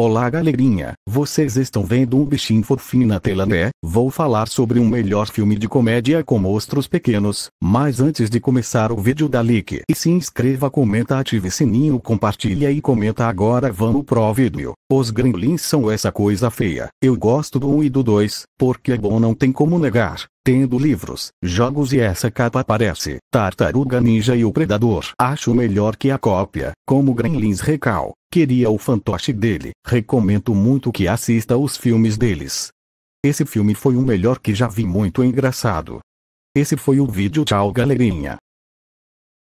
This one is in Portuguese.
Olá galerinha, vocês estão vendo um bichinho fofinho na tela né? Vou falar sobre um melhor filme de comédia com monstros pequenos, mas antes de começar o vídeo dá like e se inscreva, comenta, ative sininho, compartilha e comenta agora vamos pro vídeo. Os gremlins são essa coisa feia. Eu gosto do 1 e do 2, porque é bom não tem como negar. Tendo livros, jogos e essa capa aparece. Tartaruga Ninja e o Predador. Acho melhor que a cópia, como Gremlins Recal. Queria o fantoche dele. Recomendo muito que assista os filmes deles. Esse filme foi o melhor que já vi muito engraçado. Esse foi o vídeo tchau galerinha.